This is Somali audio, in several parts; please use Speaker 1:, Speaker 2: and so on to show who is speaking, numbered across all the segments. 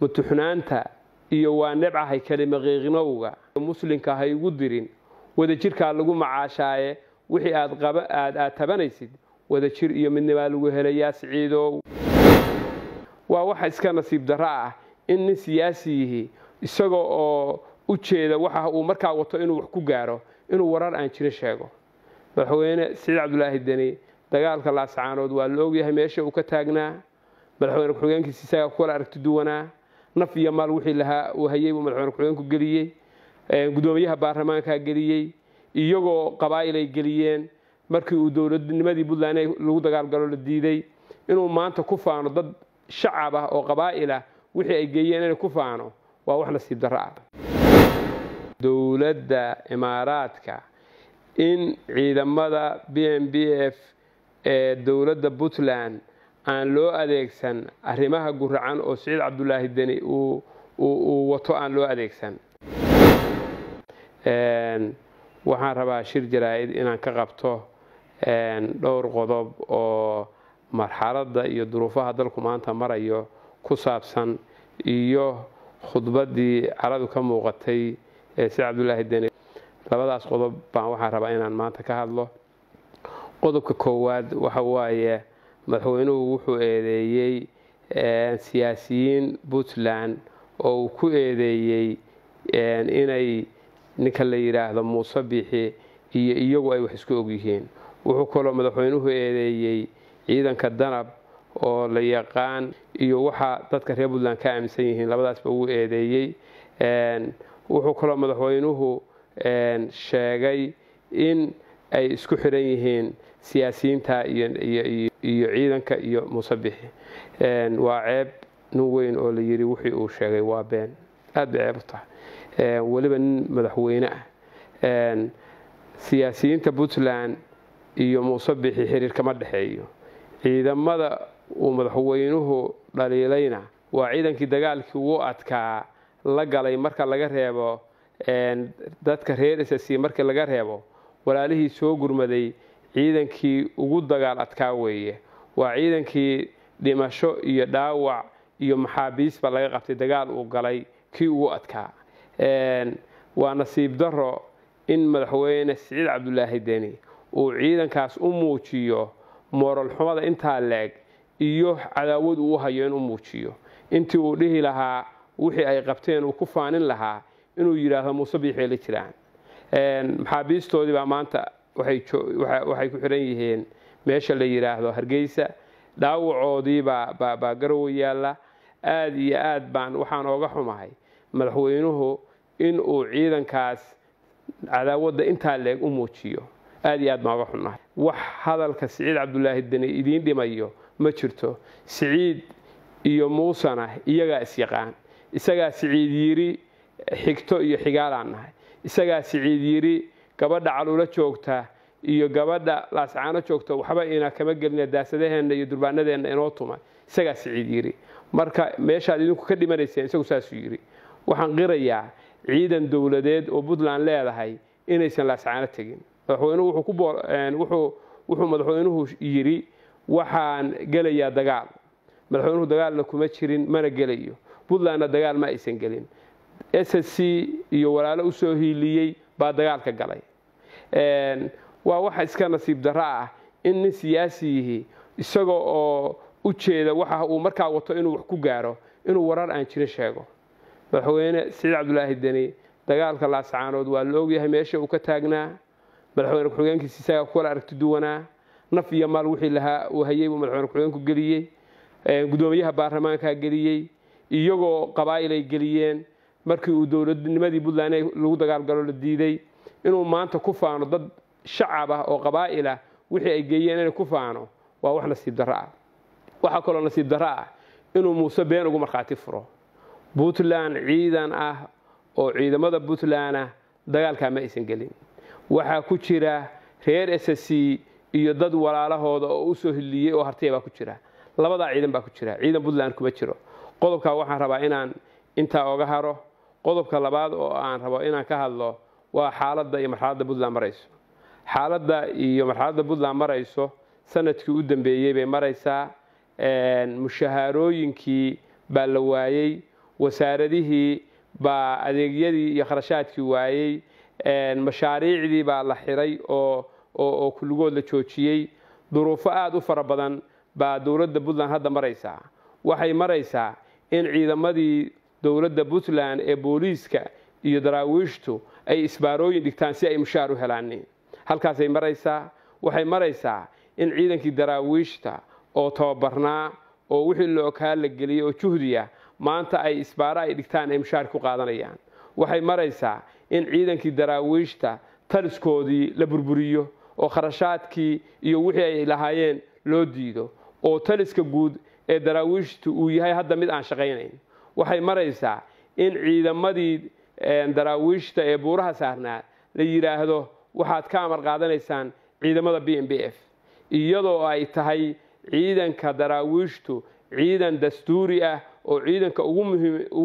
Speaker 1: mutuxnaanta iyo waa nebcahay kalimaqiiqnowga muslinka ha igu dirin wadajirkaa lagu macaashaaye wixii aad tabanaysid wadajir iyo midnimaa lagu helayaa siciidow waa waxa iska nasiib darro ah in nin siyaasi isaga oo u jeeda waxa uu markaa wato inuu wax ku gaaro inuu warar aan jiro sheego madaxweyne siciid cabdulaahi deni dagaalka laascaanood waa la ogyahay meesha uu ka taagnaa madaxweyne ku-xigeenkiisa isagaa ku aragti duwanaa naf iyo maal wixii lahaa uu hayey buu madaxweyne ku-xigeenku geliyey gudoomiyaha baarlamaankaa geliyey iyagoo qabaa'il ay geliyeen markii uu dowladnimadii puntland lagu dagaalgalo la diiday inuu maanta ku faano dad shacab ah oo qabaa'il ah wixii ay geeyeen inay ku faano waa wax nasiib darro ah dowladda imaaraadka in ciidamada b m b f ee dowladda puntland aan loo adeegsan arrimaha guracan oo siciid cabdulaahi deni uu wato aan loo adeegsan waxaan rabaa shir jaraa'id inaan ka qabto dhowr qodob oo marxaladda iyo duruufaha dalku maanta marayo ku saabsan iyo khudbaddii caradu ka muuqatay ee siciid cabdulaahi deni labadaas qodob baan waxaan rabaa inaan maanta ka hadlo qodobka koowaad waxa waaye madaxweynuhu wuxuu eedeeyey eh, siyaasiyiin puntland oo uu ku eedeeyey eh, inay ninka la yidhaahdo muuse biixi iyo iyagu ay wax isku ogyihiin wuxuu kaloo madaxweynuhu eedeeyey ciidanka danab oo la yaqaan iyo waxa dadka reer puntland ka aaminsan yihiin labadaasba wuu eedeeyey eh, wuxuu kaloo madaxweynuhu sheegay in ay isku xiran yihiin siyaasiyiinta iyo ciidanka iyo musabixi waa ceeb nin weyn oo la yiri wixii uu sheegay waa been aad bay ceeb u tahay weliba nin madaxweyne ah siyaasiyiinta puntland iyo muusabixi xiriir kama dhexeeyo ciidamada uu madaxweynuhu dhaliilayna waa ciidankii dagaalkii ugu adkaa la galay marka laga reebo dadka reer ssc markii laga reebo walaalihii soo gurmaday ciidankii ugu dagaal adkaa weeye waa ciidankii dhimasho iyo dhaawac iyo maxaabiisba laga qabtay dagaal uu galay kii ugu adkaa waa nasiib daro in madaxweyne siciid cabdulaahi deni uu ciidankaas u muujiyo moral xumada intaa leeg iyo cadaawad uu u hayo inuu muujiyo intii uu dhihi lahaa wixii ay qabteen uu ku faanin lahaa inuu yidhaahdo muuse biixeeli jiraan maxaabiistoodii baa maanta waxay ku xiran yihiin meesha la yidhaahdo hargeysa dhaawacoodiibaa baa garowa yaalla aada iyo aad baan waxaan ooga xumahay madaxweynuhu in uu ciidankaas cadaawadda intaa leeg u muujiyo aad iyo aad baan oga xunahay wax hadalka siciid cabdulaahi deni idiin dhimayo ma jirto siciid iyo muusena iyagaa is yaqaan isagaa siciid yiri xigto iyo xigaalaan nahay isagaa siciid yidhi gabadha caluulo joogta iyo gabadha laascaano joogta waxba inaa kama gelina daasadaheenna iyo durbaanadeenna inoo tuma isagaa siciid yidhi marka meeshaad idinku ka dhimanayseen isagu saasuu yiri waxaan qirayaa ciidan dowladeed oo puntland leedahay inaysan laascaano tegin wuxuu madaxweynuhu yidhi waxaan gelayaa dagaal madaxweynuhu dagaalna kuma jirin mana gelayo puntlandna dagaal ma aysan gelin ssc iyo walaalo usoo hiiliyey baa dagaalka galay waa waxa iska nasiib darra ah in nin siyaasi isaga oo u jeeda waxa uu markaa wato inuu wax ku gaaro inuu warar aan jiro sheego madaxweyne siciid cabdulaahi deni dagaalka laascaanood waa la ogyahay meesha uu ka taagnaa madaxweyne ku-xigeenkiisa isagaa kukala aragti duwanaa naf iyo maal wixii lahaa uu hayey buu madaxweyne ku-xigeenku geliyey gudoomiyaha baarlamaankaa geliyey iyagoo qabaa-ilay geliyeen markii uu dowladnimadii puntland lagu dagaalgalo la diiday inuu maanta ku faano dad shacab ah oo qabaa'il ah wixii ay geeyeen inay ku faano waa wax nasiib darro ah waxaa kaloo nasiib darro ah inuu muuse been ugu markhaati furo puntland ciidan ah oo ciidamada puntland ah dagaalkaa ma aysan gelin waxaa ku jira reer ssc iyo dad walaalahooda oo usoo hiliyey oo hartaya baa ku jira labadaa ciidan baa ku jira ciidan puntland kuma jiro qodobkaa waxaan rabaa inaan intaa oga haro qodobka labaad oo aan rabo inaan ka hadlo waa xaaladda iyo marxaladda puntland marayso xaaladda iyo marxaladda puntland marayso sanadkii u dambeeyey bay maraysaa mushahaarooyinkii baa la waayey wasaaradihii baa adeegyadii iyo kharashaadkii waayey mashaariicdii baa la xiray oo kulligood la joojiyey duruufo aada u fara badan baa dowladda puntland hadda maraysaa waxay maraysaa in ciidamadii dowladda puntland ee booliiska iyo daraawiishtu ay isbaarooyin dhigtaan si ay mushaar u helaani halkaasay maraysaa waxay maraysaa in ciidankii daraawiishta oo tababarnaa oo wixii lo-okaa la geliyay oo juhdiya maanta ay isbaaro ay dhigtaan ay mushaar ku qaadanayaan waxay maraysaa in ciidankii daraawiishta taliskoodii la burburiyo oo kharashaadkii iyo wixii ay lahaayeen loo diido oo taliska guud ee daraawiishtu uu yahay hadda mid aan shaqaynayn waxay maraysaa in ciidamadii eh, daraawiishta ee buuraha saarnaa la yidhaahdo waxaad ka amar qaadanaysaan ciidamada b m b f iyadoo ay tahay ciidanka daraawiishtu ciidan dastuuri ah oo ciidanka ugu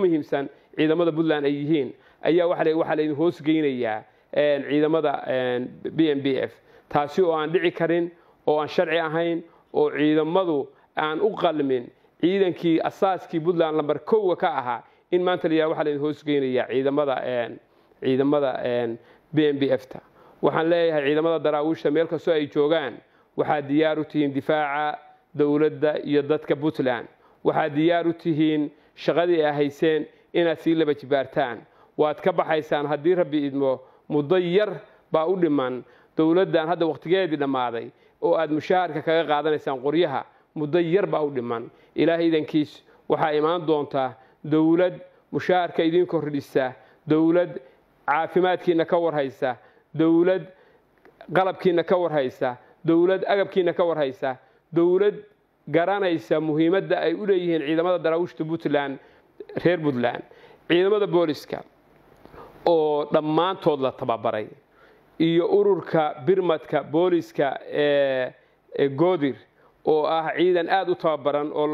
Speaker 1: muhiimsan ciidamada puntland ay yihiin ayaa waxaa laydin hoosgeynayaa eh, ciidamada eh, b m b f taasi oo aan dhici karin oo aan sharci ahayn oo ciidamadu aan u qalmin ciidankii asaaskii puntland lamber kowa ka ahaa in maanta la yihah waxaa laydin hoos geynayaa ciidamada ciidamada b m b f ta waxaan leeyahay ciidamada daraawiisha meel kastoo ay joogaan waxaad diyaar u tihiin difaaca dowladda iyo dadka puntland waxaad diyaar u tihiin shaqadii a hayseen inaad sii laba jibaartaan waad ka baxaysaan haddii rabbi idmo muddo yar baa u dhiman dowladdan hadda wakhtigeedii dhammaaday oo aad mushaharka kaga qaadanaysaan qoryaha muddo yar baa u dhiman idankiis waxaa imaan doontaa dowlad mushaarka idiin kordhisa dowlad caafimaadkiina ka warhaysa dowlad qalabkiina ka warhaysa dowlad agabkiina ka warhaysa dowlad garanaysa muhiimadda ay u leeyihiin ciidamada daraawiishta puntland reer puntland ciidamada booliska oo dhammaantood la tababaray iyo ururka birmadka booliska ee goodir oo ah ciidan aada u tababaran oo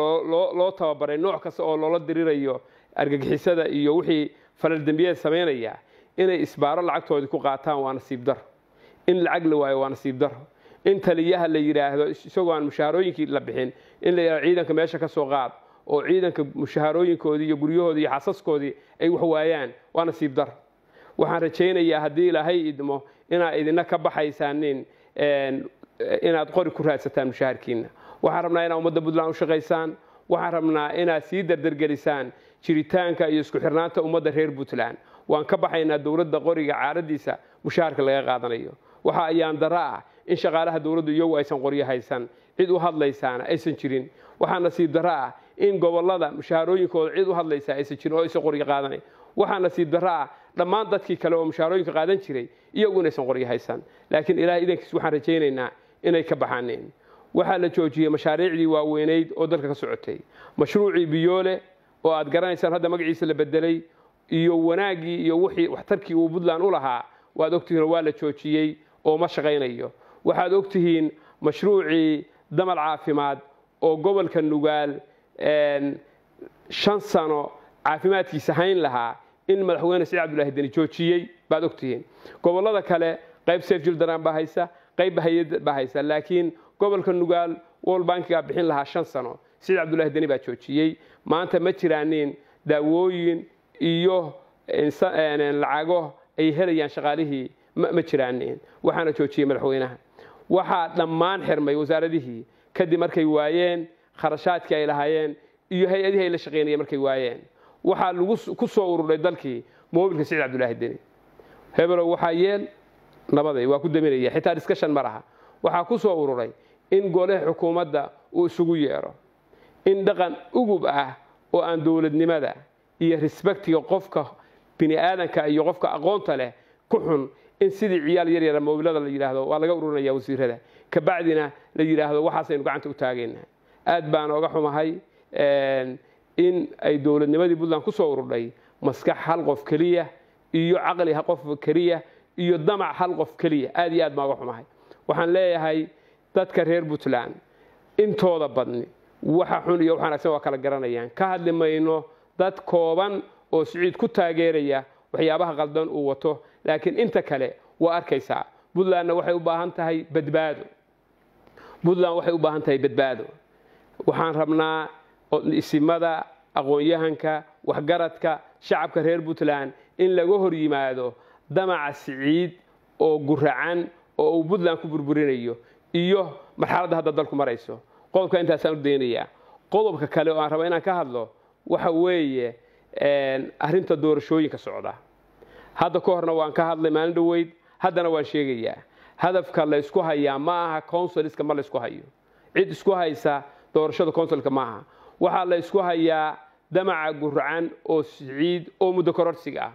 Speaker 1: loo tababaray nooc kasta oo loola dirirayo argagixisada iyo wixii falaldembiyeed dembiyeed samaynaya inay isbaaro lacagtoodii ku qaataan waa nasiib dar in lacag la waayo waa nasiib dar in taliyaha la yidhaahdo isagoo aan mushaharooyinkii la bixin in la yidhahdo ciidanka meesha ka soo qaad oo ciidanka mushaharooyinkoodii iyo guryahoodii iyo xasaskoodii ay wax waayaan waa nasiib dar waxaan rajaynayaa haddii ilaahay idmo inaa idina ka baxaysaanin inaad qori ku raadsataan mushaharkiina waxaan rabnaa inaad ummadda puntland u shaqaysaan waxaan rabnaa inaad sii dardargelisaan jiritaanka iyo isku xirnaanta ummadda reer puntland waan ka baxaynaa dowladda qoriga caaradiisa mushaharka laga qaadanayo waxa ayaan daro ah in shaqaalaha dowladdu iyagu aysan qoryo haysan cid u hadlaysaana aysan jirin waxaa nasiib daro ah in gobolada mushaharooyinkooda cid u hadlaysaa aysan jirin oo aysan qoryo qaadanayn waxaa nasiib dara ah dhammaan dadkii kale oo mushaharooyinka qaadan jiray iyagu inaysan qoryo haysan laakiin ilahay idankiis waxaan rajaynaynaa inay ka baxaaneen waxaa la joojiyey mashaariicdii waaweynayd oo dalka ka socotay mashruucii biyoole oo aad garanaysaan hadda magaciisa la bedelay iyo wanaaggii iyo wixii waxtarkii uu puntland u lahaa waad ogtihiin waa la joojiyey oo ma shaqaynayo waxaad ogtihiin mashruucii damal caafimaad oo gobolka nugaal shan sano caafimaadkiisa hayn lahaa in madaxweyne sii cabdulaahi deni joojiyey baad ogtihiin gobollada kale qayb seef jildaraan baa haysa qayb hay-ad haysa laakiin gobolka nugaal wol bankigaa bixin lahaa shan sano siciid cabdulahi deni baa joojiyey maanta ma jiraanin daawooyin iyo eh, eh, lacago ay helayaan shaqaalihii ma jiraanin waxaana joojiyey madaxweynaha waxaa dhammaan xirmay wasaaradihii kadib markay waayeen kharashaadkii ay lahaayeen iyo hay-adihii ay la shaqaynayeen markay waayeen waxaa lagu ku soo ururay dalkii moobilka siciid cabdulaahi deni hebelo waxaa yeel nabaday waa ku daminaya xitaa discussion ma waxaa ku soo ururay in gole xukuumadda uu isugu yeedho in dhaqan ugub ah oo aan dowladnimada iyo respectiga qofka biniaadanka iyo qofka aqoonta leh ku xun in sidii ciyaal yaryara mobilada la yidhaahdo waa laga ururinaya wasiirada kabacdina la yidhaahdo waxaasaynu gacanta u taagayna aad baan oga xumahay in ay dowladnimadii puntland ku soo ururdhay maskax hal qof keliya iyo caqli qof keliya iyo damac hal qof keliya aad iyo aad baan uga xumahay waxaan leeyahay dadka reer puntland intooda badni waxa xun iyo wax wanaagsan waa kala garanayaan ka hadli mayno dad kooban oo siciid ku taageeraya waxyaabaha qaldan uu wato laakiin inta kale waa arkaysaa puntlandna waxay u baahan tahay badbaado puntland waxay u baahan tahay badbaado waxaan rabnaa isimada aqoon-yahanka waxgaradka shacabka reer puntland in laga hor yimaado damaca siciid oo guracan oo uu puntland ku burburinayo iyo marxaladda hadda dalku marayso qodobka intaasaan u daynayaa qodobka kale oo aan raba inaan ka hadlo waxa weeye arrinta doorashooyinka socda hadda ka horna waan ka hadlay maalin dhoweyd haddana waan sheegayaa hadafka la ysku hayaa ma aha consoliska ma laysku hayo cid isku haysa doorashada consolka ma aha waxaa la ysku hayaa damaca gurcan oo siciid oo muddo kororsiga ah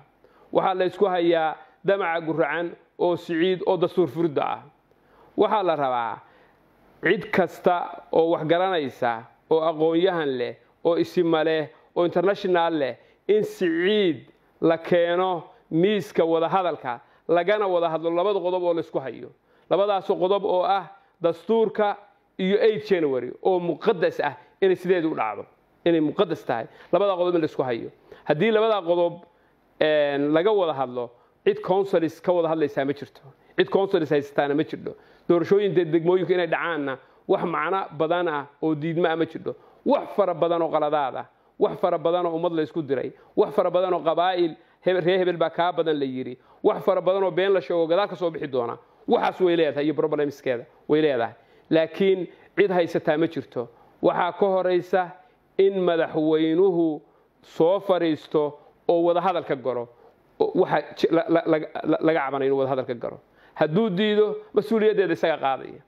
Speaker 1: waxaa la ysku hayaa damaca guracan oo siciid oo dastuur furidda ah waxaa la rabaa cid kasta oo waxgaranaysa oo aqoon-yahan leh oo isima leh oo internashonal leh in siciid la keeno miiska wadahadalka lagana wada hadlo labada qodob oo laysku hayo labadaas qodob oo ah dastuurka iyo eight january oo muqadas ah inay sideedu u dhacdo inay muqadas tahay labada qodob in laysku hayo haddii labadaa qodob laga wada hadlo cid consuls ka wada hadlaysaa ma jirto cid consuls haysataana ma jirdho doorashooyin dee degmooyinku inay dhacaanna wax macno badan ah oo diidma ah ma jirdho wax fara badan oo qaladaad ah wax fara badan oo ummad laysku diray wax fara badan oo qabaa'il ree hebel baa kaa badan la yidhi wax fara badan oo been la sheego gadaal ka soo bixi doona waxaas way leedahay iyo problemskeeda way leedahay laakiin cid haysataa ma jirto waxaa ka horaysa in madaxweynuhu soo fadhiisto oo wadahadalka galo waxaa laga cabana inuu wadahadalka galo hadduu diido mas-uuliyaddeeda isaga qaadaya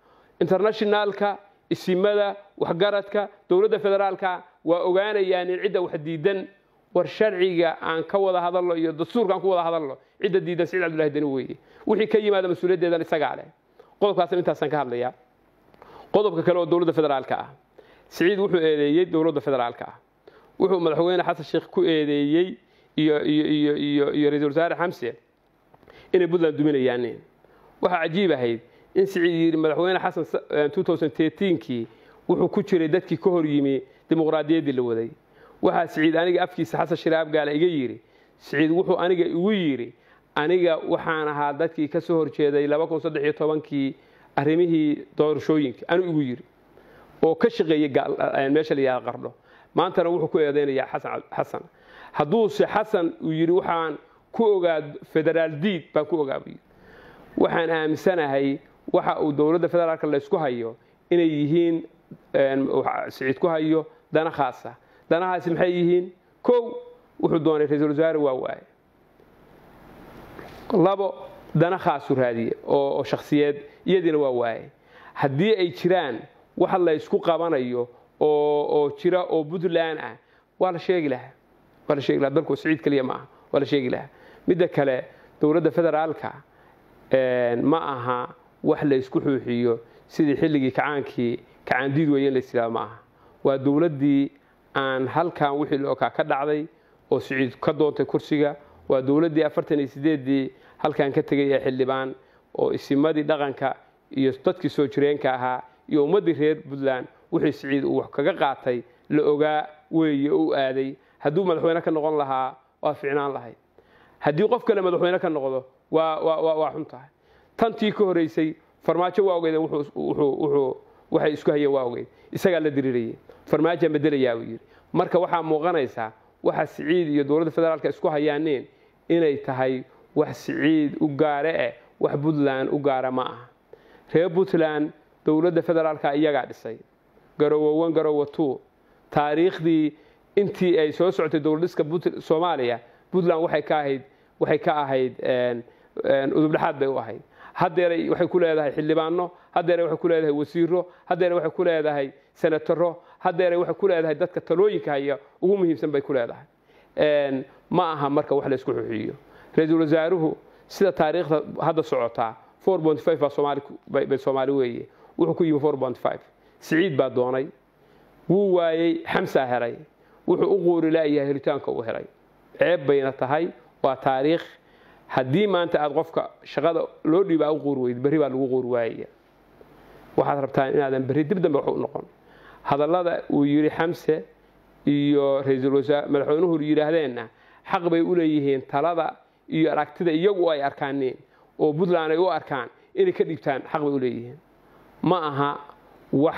Speaker 1: internationalka isimada waxgaradka dowladda federaalka waa ogaanayaan in cidda wax diidan war sharciga aan ka wada hadallo iyo dastuurka aan ku wada hadallo cidda diidan siciid cabdullahi deni weeye wixii ka yimaada mas-uuliyaddeedan isagaa leh qodobkaasna intaasaan ka hadlayaa qodobka kale oo dowladda federaalka ah siciid wuxuu eedeeyey dowladda federaalka ah wuxuu madaxweyne xasan sheekh ku eedeeyey iyo iyo iyo iyo iyo ra-isul wasaare xamse inay puntland duminayaan waxaa cajiib ahayd in siciid yidhi madaxweyne xasan eh, kii wuxuu ku jiray dadkii ka hor yimi dimuqraadiyaddii la waday waxaa siciid aniga afkiisa xasan shiraab gaale iga yidhi siciid wuxuu aniga igu yidhi aniga waxaan ahaa dadkii ka soo horjeeday tobankii arrimihii doorashooyinka anuu igu yidhi oo ka shaqeeyay eh, meesha la yaaha qardho maantana wuxuu ku eedeynayaa xasan xasan hadduuse xasan uu yidhi waxaan ku ogaa federaal diid baan ku ogaa buu waxaan aaminsanahay waxa uu dowladda federaalka laysku hayo inay yihiin siciid ku hayo dana khaasa danahaasi maxay yihiin kow wuxuu doonay ra-iisul wasaare waa waaye labo dana khaasu raadiye oo shakhsiyeed iyadiina waa waaye haddii ay jiraan waxa laysku qabanayo oo jira oo puntland ah waa la sheegi lahaa waa la sheegi laha dalku siciid keliya ma aha waa la sheegi lahaa midda kale dowladda federaalka ma aha wax laysku ysku xuuxiyo sidii xilligii kacaankii kacaandiid weeye in laysiraa ma aha waa dowladdii aan halkan wixii lookaa ka dhacday oo siciid ka doontay kursiga waa dowladdii afartan iyo sideeddii halkan ka tegay ee xildhibaan oo isimadii dhaqanka iyo dadkii soo jireenka ahaa iyo ummaddii reer puntland wixii siciid uu wax kaga qaatay la ogaa weeye u aaday hadduu madaxweyne ka noqon lahaa waa ficnaan lahayd haddii qof kale madaxweyne ka noqdo waa xun tahay tantii ka horeysay farmaajo waa ogeydeen waxay isku hayeen waa ogeyd isagaa la diriirayay farmaaja bedelayaa uu yidhi marka waxaa muuqanaysaa waxa siciid iyo dowladda federaalka isku hayaaneen inay tahay wax siciid u gaare eh wax puntland u gaara ma aha reer puntland dowladda federaalka iyagaa dhisay garowowan garowotu taariikhdii intii ay soo socotay dowladiska soomaaliya puntland waxay ka ahayd waxay ka ahayd udubdhexaad bay u ahayd haddeera waxay ku leedahay xildhibaano haddeera waxay ku leedahay wasiiro haddeera waxay ku leedahay senataro haddeera waxay ku leedahay dadka talooyinka haya ugu muhiimsan bay ku leedahay ma aha marka wax la isku xuxiyo ra-iisul wasaaruhu sida taariikhda hadda socotaa baa soomaali weeye wuxuu ku yimi siciid baa doonay wuu waayey xamsaa helay wuxuu u quuri quurilaayaha helitaanka u helay ceeb bayna tahay waa taariikh haddii maanta aad qofka shaqada loo dhiibaa u quur weyd berri baa lagu quur waayaya waxaad rabtaa inaadan beri dib dambe wax u noqon hadallada uu yidhi xamse iyo ra-iisul wasaar madaxweynuhu yidhaahdeenna xaq bay u leeyihiin talada iyo aragtida iyagu ay arkaaneen oo puntland ay u arkaan inay ka dhiibtaan xaq bay u leeyihiin ma aha wax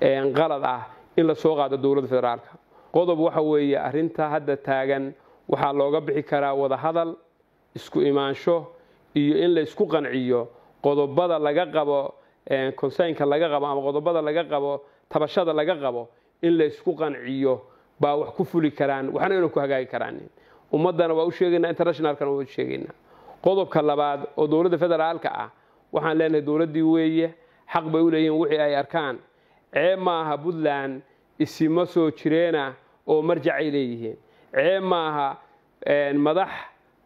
Speaker 1: qalad ah in lasoo qaado dowladda federaalka qodob waxa weeye arinta hadda taagan waxaa looga bixi karaa wadahadal isku imaansho iyo in laysku qanciyo qodobada laga qabo konsaynka laga qabo ama qodobada laga qabo tabashada laga qabo in laysku qanciyo baa wax ku fuli karaan waxna ina ku hagaagi karaan ummaddana waa u sheegaynaa internationalkana waa u sheegaynaa qodobka labaad oo dowladda federaalka ah waxaan leenahay dowladdii weeye xaq bay u leeyihiin wixii ay arkaan ceeb maaha puntland isima soo jireena oo marjacay leeyihiin ceeb maaha madax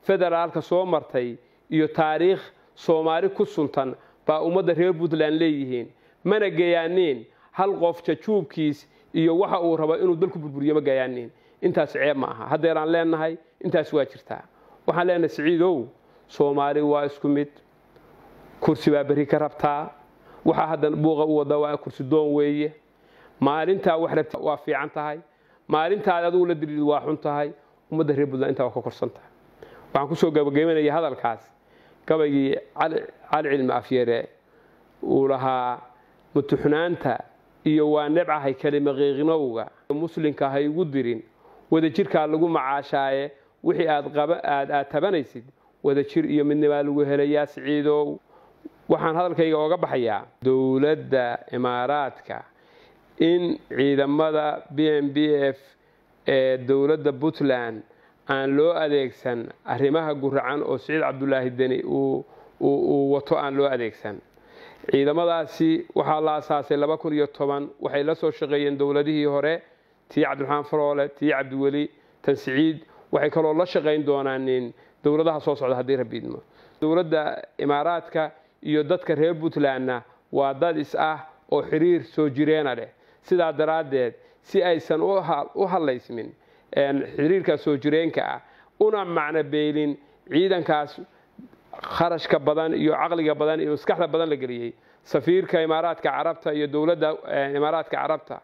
Speaker 1: federaalka soo martay iyo taariikh soomaali ku suntan baa ummadda reer puntland leeyihiin mana gayaaniin hal qof jajuubkiis iyo waxa uu rabo inuu dalku burburiyo ma gayaaniin intaas ceeb ma aha haddeeraan leennahay intaas waa jirtaa waxaan leenahay siciidow soomaali waa isku mid kursi baa beri ka rabtaa waxaa haddana buuqa u wadaa waa kursi doon weeye maalintaa wax rabti waa fiican tahay maalintaada adugu la diriid waa xun tahay ummadda reer buntland intaa waa ka korsan tahay waxaan kusoo gabagabanaya hadalkaas gabaygii cali cilmi uu lahaa mutuxnaanta iyo waa nebcahay kelima qiiqnowga muslinka ha igu dirin wadajirkaa lagu macaashaaye wixii aad tabanaysid wadajir iyo midnimaa lagu helayaa siciidow waxaan hadalkayga ooga baxayaa dowladda imaaraadka in ciidamada b m b f ee dowladda puntland aan loo adeegsan arrimaha guracan oo siciid cabdulaahi deni uu wato aan loo adeegsan ciidamadaasi waxaa la asaasay laba kun iyo toban waxay la soo shaqeeyeen dowladihii hore tii cabdiraxmaan faroole tii cabdiweli tan siciid waxay kaloo la shaqayn doonaanin dowladaha soo socda haddii rabiidmo dowladda imaaraadka iyo dadka reer puntlandna waa dad is ah oo xiriir soo jireena leh sidaa daraaddeed si aysan u hadlaysmin xiriirka soo jireenka ah una macno beylin ciidankaas kharashka badan iyo caqliga badan iyo maskaxda badan la geliyey safiirka imaaraadka carabta iyo dowladda imaaraadka carabta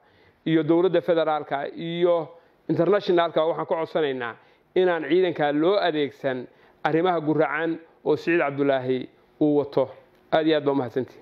Speaker 1: iyo dowladda federaalka iyo internationalka waxaan ka codsanaynaa inaan ciidankaa loo adeegsan arrimaha guracan oo siciid cabdulaahi uu wato aad iyo aad baa umahadsantii